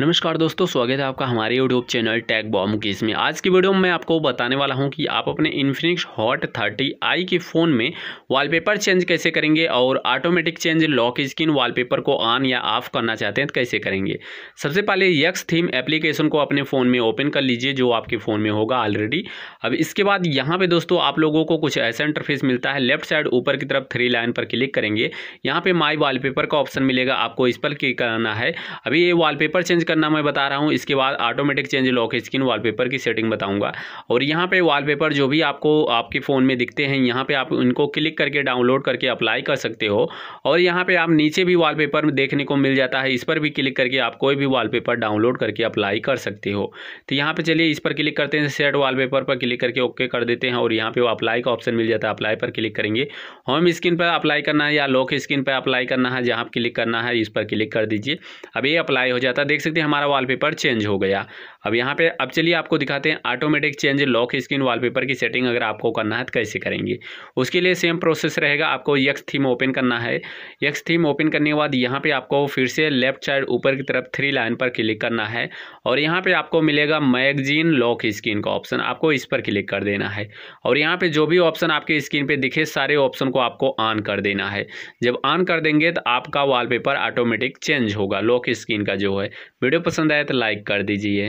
नमस्कार दोस्तों स्वागत है आपका हमारे यूट्यूब चैनल टैग बॉम की इसमें आज की वीडियो में मैं आपको बताने वाला हूं कि आप अपने इन्फिनिक्स हॉट थर्टी आई के फ़ोन में वॉलपेपर चेंज कैसे करेंगे और automatic change lock screen wallpaper को ऑन या ऑफ करना चाहते हैं तो कैसे करेंगे सबसे पहले यक्स थीम एप्लीकेशन को अपने फ़ोन में ओपन कर लीजिए जो आपके फ़ोन में होगा ऑलरेडी अब इसके बाद यहाँ पर दोस्तों आप लोगों को कुछ ऐसा इंटरफेस मिलता है लेफ्ट साइड ऊपर की तरफ थ्री लाइन पर क्लिक करेंगे यहाँ पर माई वाल का ऑप्शन मिलेगा आपको इस पर क्लिक करना है अभी ये वाल चेंज चेंज करना मैं बता रहा हूँ इसके बाद automatic change lock screen wallpaper की सेटिंग बताऊँगा और यहाँ पे वॉलपेपर जो भी आपको आपके फ़ोन में दिखते हैं यहाँ पे आप उनको क्लिक करके डाउनलोड करके अप्लाई कर सकते हो और यहाँ पे आप नीचे भी वाल देखने को मिल जाता है इस पर भी क्लिक करके आप कोई भी वॉलपेपर डाउनलोड करके अप्लाई कर सकते हो तो यहाँ पर चलिए इस पर क्लिक करते हैं सेट वाल पर क्लिक करके ओके कर देते हैं और यहाँ पे अप्लाई का ऑप्शन मिल जाता है अप्लाई पर क्लिक करेंगे होम स्क्रीन पर अप्लाई करना है या लॉक स्क्रीन पर अप्लाई करना है जहाँ क्लिक करना है इस पर क्लिक कर दीजिए अब ये अप्लाई हो जाता है देख सकते सकते हैं हमारा वॉलपेपर चेंज हो गया अब यहाँ पे अब चलिए आपको दिखाते हैं automatic change lock screen wallpaper की सेटिंग अगर आपको करना है तो कैसे करेंगे उसके लिए सेम प्रोसेस रहेगा आपको यक्स थीम ओपन करना है यक्स थीम ओपन करने के बाद यहाँ पे आपको फिर से लेफ्ट साइड ऊपर की तरफ थ्री लाइन पर क्लिक करना है और यहाँ पर आपको मिलेगा मैगजीन लॉक स्क्रीन का ऑप्शन आपको इस पर क्लिक कर देना है और यहाँ पर जो भी ऑप्शन आपके स्क्रीन पर दिखे सारे ऑप्शन को आपको ऑन कर देना है जब ऑन कर देंगे तो आपका वॉलपेपर ऑटोमेटिक चेंज होगा लॉक स्क्रीन का जो है वीडियो पसंद आए तो लाइक कर दीजिए